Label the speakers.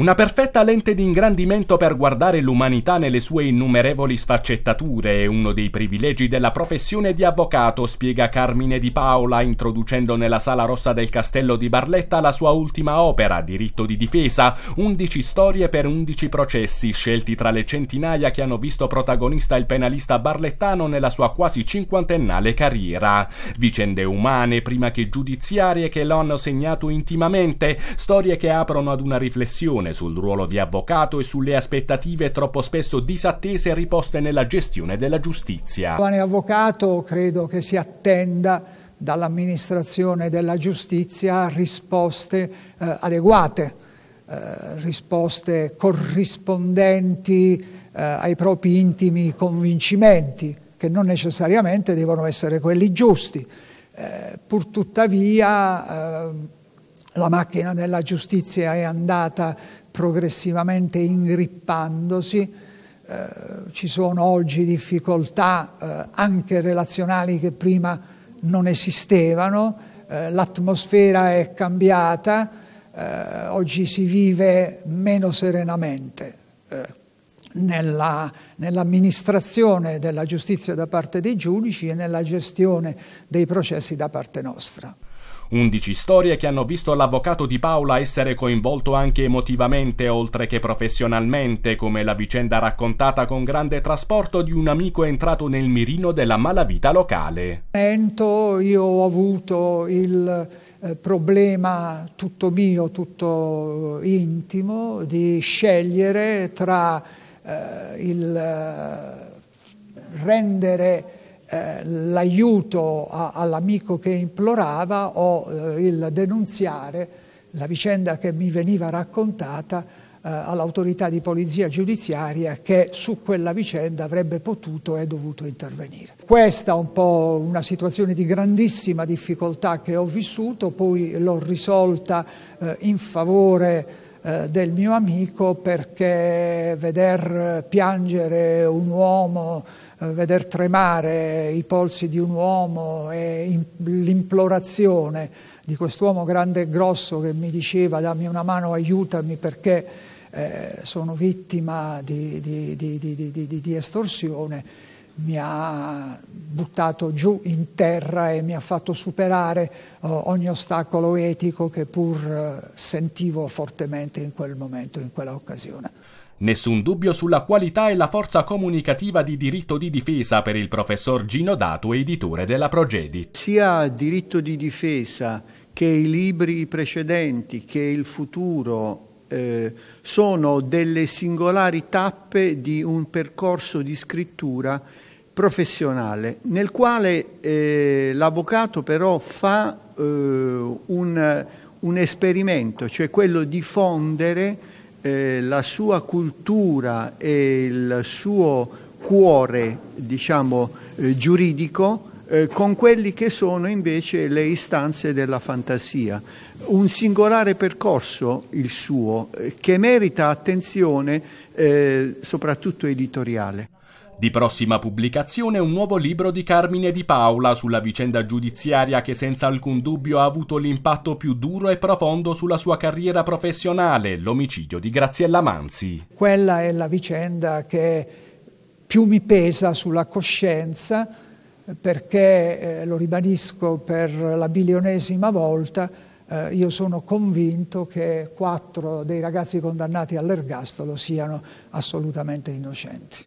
Speaker 1: Una perfetta lente di ingrandimento per guardare l'umanità nelle sue innumerevoli sfaccettature è uno dei privilegi della professione di avvocato, spiega Carmine Di Paola, introducendo nella sala rossa del castello di Barletta la sua ultima opera, Diritto di difesa, 11 storie per 11 processi, scelti tra le centinaia che hanno visto protagonista il penalista barlettano nella sua quasi cinquantennale carriera. Vicende umane, prima che giudiziarie, che lo hanno segnato intimamente, storie che aprono ad una riflessione confusione sul ruolo di avvocato e sulle aspettative troppo spesso disattese riposte nella gestione della giustizia. Il giovane
Speaker 2: avvocato credo che si attenda dall'amministrazione della giustizia risposte eh, adeguate, eh, risposte corrispondenti eh, ai propri intimi convincimenti, che non necessariamente devono essere quelli giusti. Eh, purtuttavia ehm, la macchina della giustizia è andata progressivamente ingrippandosi. Eh, ci sono oggi difficoltà eh, anche relazionali che prima non esistevano, eh, l'atmosfera è cambiata, eh, oggi si vive meno serenamente eh, nella, nell'amministrazione della giustizia da parte dei giudici e nella gestione dei processi da parte
Speaker 1: nostra. 11 storie che hanno visto l'avvocato di Paola essere coinvolto anche emotivamente oltre che professionalmente, come la vicenda raccontata con grande trasporto di un amico entrato nel mirino della malavita locale.
Speaker 2: Io ho avuto il eh, problema tutto mio, tutto eh, intimo, di scegliere tra eh, il eh, rendere eh, l'aiuto a, all'amico che implorava o eh, il denunziare la vicenda che mi veniva raccontata eh, all'autorità di polizia giudiziaria che su quella vicenda avrebbe potuto e dovuto intervenire. Questa è un po' una situazione di grandissima difficoltà che ho vissuto, poi l'ho risolta eh, in favore eh, del mio amico perché veder piangere un uomo, eh, veder tremare i polsi di un uomo e l'implorazione di quest'uomo grande e grosso che mi diceva dammi una mano, aiutami perché eh, sono vittima di, di, di, di estorsione mi ha buttato giù in terra e mi ha fatto superare oh, ogni ostacolo etico che pur eh, sentivo fortemente in quel momento, in quella occasione.
Speaker 1: Nessun dubbio sulla qualità e la forza comunicativa di diritto di difesa per il professor Gino Datu, editore della Progedi. Sia diritto di
Speaker 3: difesa che i libri precedenti, che il futuro eh, sono delle singolari tappe di un percorso di scrittura professionale nel quale eh, l'avvocato però fa eh, un, un, esperimento, cioè quello di fondere eh, la sua cultura e il suo cuore diciamo, eh, giuridico eh, con quelli che sono invece le istanze della fantasia. Un singolare percorso il suo eh, che merita attenzione soprattutto editoriale.
Speaker 1: Di prossima pubblicazione un nuovo libro di Carmine Di Paola sulla vicenda giudiziaria che senza alcun dubbio ha avuto l'impatto più duro e profondo sulla sua carriera professionale, l'omicidio di Graziella Manzi.
Speaker 2: Quella è la vicenda che più mi pesa sulla coscienza perché, eh, lo ribadisco per la bilionesima volta, eh, io sono convinto che quattro dei ragazzi condannati all'ergastolo siano assolutamente innocenti.